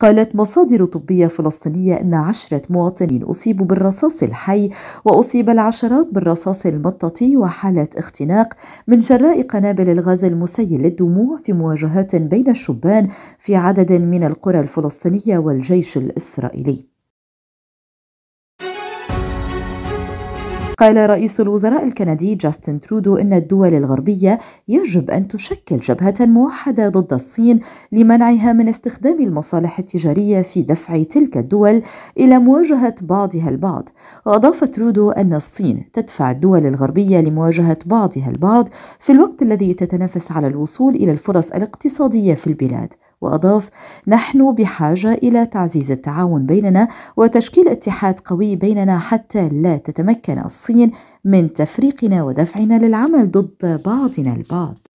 قالت مصادر طبية فلسطينية أن عشرة مواطنين أصيبوا بالرصاص الحي وأصيب العشرات بالرصاص المطاطي وحالة اختناق من جراء قنابل الغاز المسيل للدموع في مواجهات بين الشبان في عدد من القرى الفلسطينية والجيش الإسرائيلي قال رئيس الوزراء الكندي جاستن ترودو إن الدول الغربية يجب أن تشكل جبهة موحدة ضد الصين لمنعها من استخدام المصالح التجارية في دفع تلك الدول إلى مواجهة بعضها البعض وأضاف ترودو أن الصين تدفع الدول الغربية لمواجهة بعضها البعض في الوقت الذي تتنافس على الوصول إلى الفرص الاقتصادية في البلاد وأضاف: نحن بحاجة إلى تعزيز التعاون بيننا وتشكيل اتحاد قوي بيننا حتى لا تتمكن الصين شخصي من تفريقنا ودفعنا للعمل ضد بعضنا البعض